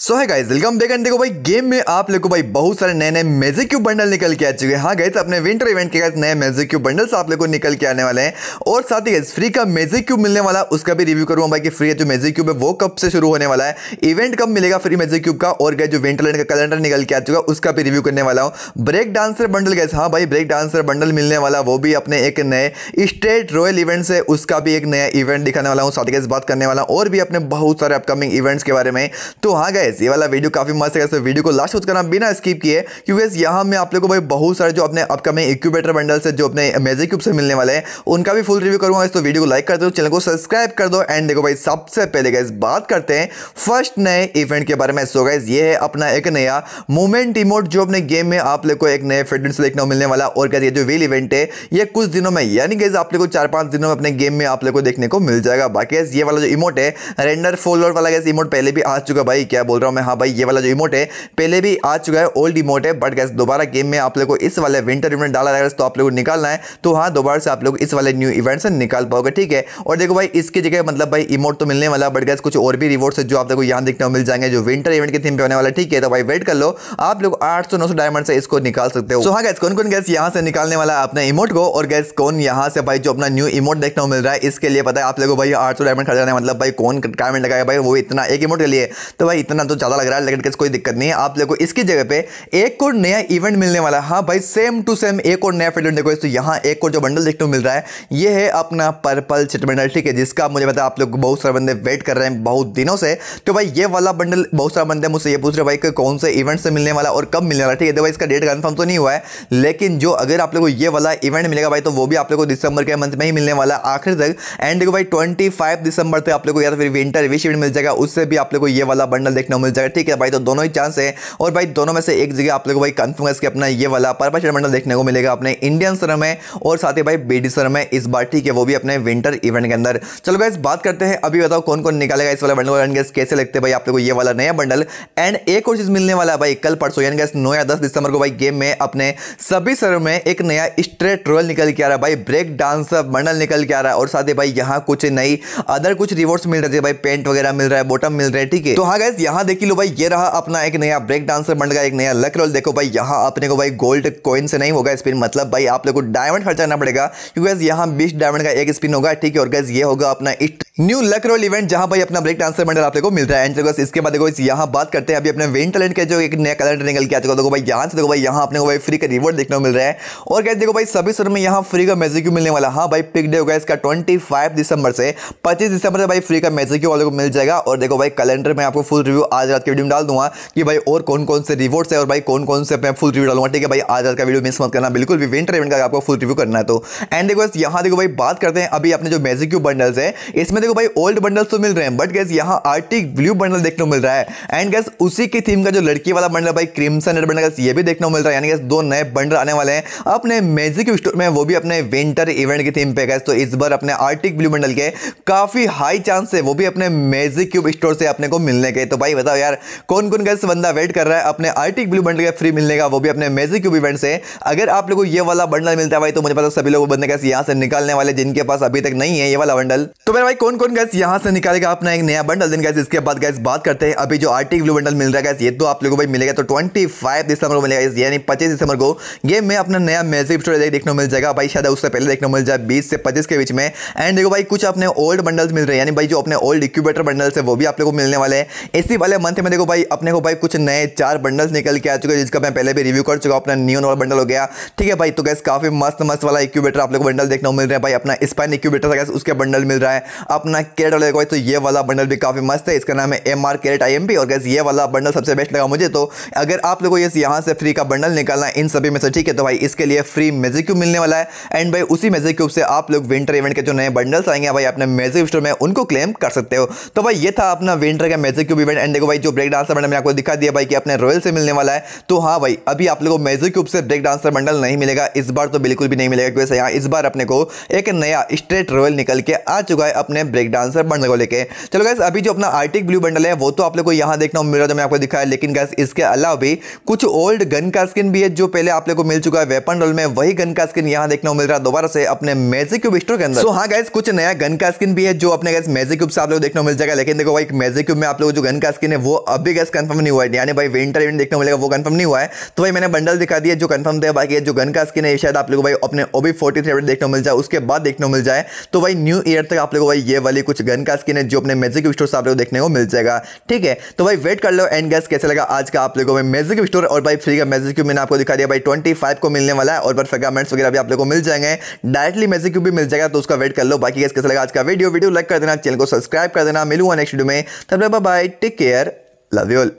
सो है guys welcome back and देखो भाई गेम में आप लोग को भाई बहुत सारे नए नए मैजिक क्यूब बंडल निकल के आ चुके हैं हाँ गाइस अपने विंटर इवेंट के नए मैजिक क्यूब बंडल्स आप लोग को निकल के आने वाले हैं और साथ ही गाइस फ्री का मैजिक क्यूब मिलने वाला उसका भी रिव्यू करूँगा भाई कि फ्री जो मैजिक क्यूब है वो कब से शुरू होने वाला है इवेंट कब मिलेगा फ्री मैजिक क्यूब का और गए जो विंटरलैंड का कैलेंडर निकल के आ चुका है उसका भी रिव्यू करने वाला हूँ ब्रेक डांसर बंडल गैस हाँ भाई ब्रेक डांसर बंडल मिलने वाला वो भी अपने एक नए स्टेट रॉयल इवेंट्स है उसका भी एक नया इवेंट दिखाने वाला हूँ साथ ही गैस बात करने वाला हूँ और भी अपने बहुत सारे अपकमिंग इवेंट्स के बारे में तो हाँ गए गैस ये वाला वीडियो काफ़ी मस्त है तो वीडियो को लास्ट कुछ करना बिना स्किप किए क्योंकि गैस यहाँ में आप लोग को भाई बहुत सारे जो अपने अपकमिंग इक्यूबेटर बंडल से जो अपने मेजिक क्यूब से मिलने वाले हैं उनका भी फुल रिव्यू करूँगा तो वीडियो को लाइक कर दो चैनल को सब्सक्राइब कर दो एंड देखो भाई सबसे पहले गैस बात करते हैं फर्स्ट नए इवेंट के बारे में सो गैस ये है अपना एक नया मूवमेंट इमोट जो अपने गेम में आप लोग को एक नए से देखने को मिलने वाला और गैस ये जो व्हील इवेंट है ये कुछ दिनों में यानी गैस आप लोग को चार पाँच दिनों में अपने गेम में आप लोग को देखने को मिल जाएगा बाकी गैस ये वाला जो इमोट है रेंडर फोल वाला गैस इमोट पहले भी आ चुका भाई क्या बोल रहा हूँ मैं हाँ भाई ये वाला जो इमोट है पहले भी आ चुका है ओल्ड इमोट है बट गैस दोबारा गेम में आप लोग को इस वाले विंटर इवेंट डाला जाएगा तो आप लोग को निकालना है तो हाँ दोबारा से आप लोग इस वाले न्यू इवेंट से निकाल पाओगे ठीक है और देखो भाई इसकी जगह मतलब भाई इमोट तो मिलने वाला बट गैस कुछ और भी रिवॉर्ड्स है जो आप लोग यहाँ देखने को मिल जाएंगे जो विंटर इवेंट के थीम पे होने वाला ठीक है तो भाई वेट कर लो आप लोग आठ सौ नौ सौ डायमंड से इसको निकाल सकते हो तो हाँ गैस कौन कौन गैस यहाँ से निकालने वाला है अपने इमोट को और गैस कौन यहाँ से भाई जो अपना न्यू इमोट देखने को मिल रहा है इसके लिए पता है आप लोग भाई आठ सौ डायमंड खर्च मतलब भाई कौन डायमंड लगाया भाई वो इतना एक इमोट के लिए तो भाई इतना तो ज़्यादा लग रहा है लेकिन कोई दिक्कत नहीं है आप लोग को इसकी जगह पे एक और नया इवेंट मिलने वाला है हाँ भाई सेम टू सेम एक और नया फील्ड देखो तो यहाँ एक और जो बंडल देखने को मिल रहा है ये है अपना पर्पल चिट ठीक है जिसका मुझे पता आप लोग बहुत सारे बंदे वेट कर रहे हैं बहुत दिनों से तो भाई ये वाला बंडल बहुत सारे बंदे मुझसे ये पूछ रहे भाई कौन से इवेंट से मिलने वाला और कब मिलने वाला ठीक है तो भाई इसका डेट कन्फर्म तो नहीं हुआ है लेकिन जो अगर आप लोग को ये वाला इवेंट मिलेगा भाई तो वो भी आप लोग को दिसंबर के मंथ में ही मिलने वाला आखिर तक एंड देखो भाई ट्वेंटी दिसंबर तक आप लोग को या तो फिर विंटर विश इवेंट मिल जाएगा उससे भी आप लोग को ये वाला बंडल देखने को मिल जाएगा ठीक है भाई तो दोनों ही चांस है और भाई दोनों में से एक जगह आप लोग भाई कन्फर्म है अपना ये वाला पर्पा शेडमंडल देखने को मिलेगा अपने इंडियन सर में और साथ ही भाई बेडी सर में इस बार ठीक है वो भी अपने विंटर इवेंट के अंदर चलो भाई बात करते हैं अभी बताओ कौन कौन निकालेगा इस वाला बंडल कैसे लगते हैं भाई आप लोग को ये वाला नया बंडल एंड एक और चीज़ मिलने वाला है भाई कल परसों यानी गैस नौ या दस दिसंबर को भाई गेम में अपने सभी सर में एक नया स्ट्रेट रोल निकल के आ रहा है भाई ब्रेक डांस बंडल निकल के आ रहा है और साथ ही भाई यहाँ कुछ नई अदर कुछ रिवॉर्ड्स मिल रहे थे भाई पेंट वगैरह मिल रहा है बॉटम मिल रहा है ठीक है तो हाँ गैस यहाँ देख लो भाई ये रहा अपना एक नया ब्रेक डांसर बन गया एक नया लक रोल देखो भाई यहाँ अपने को भाई गोल्ड कॉइन से नहीं होगा स्पिन मतलब भाई आप लोग को डायमंड खर्चाना पड़ेगा क्योंकि यहाँ बीस डायमंड का एक स्पिन होगा ठीक है और गैस ये होगा अपना it new luck royale event जहां भाई अपना ब्रेक डांसर मंडल आप लोगों को मिलता है एंड देखो इसके बाद देखो इस यहाँ बात करते हैं अभी अपने वेन टैलेंट के जो एक नया कैलेंडर निकल के आ चुका देखो भाई यहाँ से देखो भाई यहाँ अपने को भाई फ्री का रिवॉर्ड देखने को मिल रहा है और कैसे देखो भाई सभी सर में यहाँ फ्री का मेजिक्यू मिलने वाला हाँ भाई पिक डे होगा इसका ट्वेंटी दिसंबर से पच्चीस दिसंबर से भाई फ्री का मेजिक्यू वाले को मिल जाएगा और देखो भाई कैलेंडर में आपको फुल रिव्यू आज रात के वीडियो में डाल दूंगा कि भाई और कौन कौन से रिवॉर्ड्स है और भाई कौन कौन से मैं फुल रिव्यू डालूंगा ठीक है भाई आज रात का वीडियो मिस मत करना बिल्कुल भी विंटर इवेंट का आपको फुल रिव्यू करना है तो एंड देखो यहाँ देखो भाई बात करते हैं अभी अपने जो मेजिक्यू बंडल्स है इसमें को भाई ओल्ड बंडल तो मिल रहे हैं बट गैस यहाँ आर्टिक ब्लू बंडल देखने को मिल रहा है एंड गैस उसी की थीम का जो लड़की वाला बंडल भाई क्रिमसन रेड बंडल ये भी देखने को मिल रहा है यानी गैस दो नए बंडल आने वाले हैं अपने मैजिक स्टोर में वो भी अपने विंटर इवेंट की थीम पे गैस तो इस बार अपने आर्टिक ब्लू बंडल के काफ़ी हाई चांस है वो भी अपने मैजिक क्यूब स्टोर से अपने को मिलने के तो भाई बताओ यार कौन कौन गैस बंदा वेट कर रहा है अपने आर्टिक ब्लू बंडल का फ्री मिलने का वो भी अपने मैजिक क्यूब इवेंट से अगर आप लोग को ये वाला बंडल मिलता है भाई तो मुझे पता सभी लोग बंदे गैस यहाँ से निकालने वाले जिनके पास अभी तक नहीं है ये वाला बंडल तो मेरे भाई कौन कौन गैस यहाँ से निकालेगा अपना एक नया बंडल दिन गैस इसके बाद गैस बात करते हैं अभी जो आर्टिक ब्लू बंडल मिल रहा है गैस ये तो आप लोगों को भाई मिलेगा तो 25 दिसंबर को मिलेगा यानी 25 दिसंबर को गेम में अपना नया मैजिक स्टोर देखने को मिल जाएगा भाई शायद उससे पहले देखने को मिल जाए बीस से पच्चीस के बीच में एंड देखो भाई कुछ अपने ओल्ड बंडल्स मिल रहे हैं यानी भाई जो अपने ओल्ड इक्यूबेटर बंडल्स है वो भी आप लोग को मिलने वाले हैं इसी वाले मंथ में देखो भाई अपने को भाई कुछ नए चार बंडल्स निकल के आ चुके हैं जिसका मैं पहले भी रिव्यू कर चुका अपना न्यू नॉल बंडल हो गया ठीक है भाई तो गैस काफी मस्त मस्त वाला इक्यूबेटर आप लोग को बंडल देखने को मिल रहा है भाई अपना स्पाइन इक्यूबेटर गैस उसके बंडल मिल रहा है अपना अपना कैरेट वाले कोई तो ये वाला बंडल भी काफ़ी मस्त है इसका नाम है M R carrot I M P और गैस ये वाला बंडल सबसे बेस्ट लगा मुझे तो अगर आप लोगों को इस यहाँ से फ्री का बंडल निकालना इन सभी में से ठीक है तो भाई इसके लिए फ्री मेजिक क्यूब मिलने वाला है एंड भाई उसी मेजिक क्यूब से आप लोग विंटर इवेंट के जो नए बंडल्स आएंगे भाई अपने मेजिक स्टोर में उनको क्लेम कर सकते हो तो भाई ये था अपना विंटर का मेजिक क्यूब इवेंट एंड देखो भाई जो ब्रेक डांसर बंडल मैंने आपको दिखा दिया भाई कि अपने रॉयल से मिलने वाला है तो हाँ भाई अभी आप लोग को मेजिक क्यूब से ब्रेक डांसर बंडल नहीं मिलेगा इस बार तो बिल्कुल भी नहीं मिलेगा क्योंकि यहाँ इस बार अपने को एक नया स्ट्रेट रॉयल निकल के आ चुका है अपने ब्रेक डांसर बंडल को लेकर चलो गैस अभी जो अपना आर्टिक ब्लू बंडल है वो तो आप लोग को यहाँ देखना मिला जो मैं आपको दिखाया लेकिन गैस इसके अलावा भी कुछ ओल्ड गन का स्किन भी है जो पहले आप लोग को मिल चुका है वेपन रोल में वही गन का स्किन यहाँ देखने को मिल रहा है दोबारा से अपने मैजिक क्यूब स्टोर के अंदर तो हाँ गैस कुछ नया गन का स्किन भी है जो अपने गैस मैजिक क्यूब से आप लोग देखने को मिल जाएगा लेकिन देखो भाई मैजिक क्यूब में आप लोग जो गन का स्किन है वो अभी गैस कन्फर्म नहीं हुआ है यानी भाई विंटर इवेंट देखने को मिलेगा वो कन्फर्म नहीं हुआ है तो भाई मैंने बंडल दिखा दिया जो कन्फर्म था बाकी जो गन का स्किन है शायद आप लोग भाई अपने ओबी फोर्टी थ्री देखने को मिल जाए उसके बाद देखने को मिल जाए तो भाई न्यू ईयर तक आप लोग भाई ये वाली कुछ गन का स्किन है जो अपने मैजिक स्टोर से आप लोग देखने को मिल जाएगा ठीक है तो भाई वेट कर लो एंड गैस कैसे लगा आज का आप लोगों में मैजिक स्टोर और भाई फ्री का मैजिक मैंने आपको दिखा दिया भाई ट्वेंटी को मिलने वाला है और पर फ्रेगमेंट्स वगैरह भी आप लोग को मिल जाएंगे डायरेक्टली मैजिक भी मिल जाएगा तो उसका वेट कर लो बाकी गैस कैसे लगा आज का वीडियो वीडियो लाइक कर देना चैनल को सब्सक्राइब कर देना मिलूंगा नेक्स्ट वीडियो में तब bye take care love you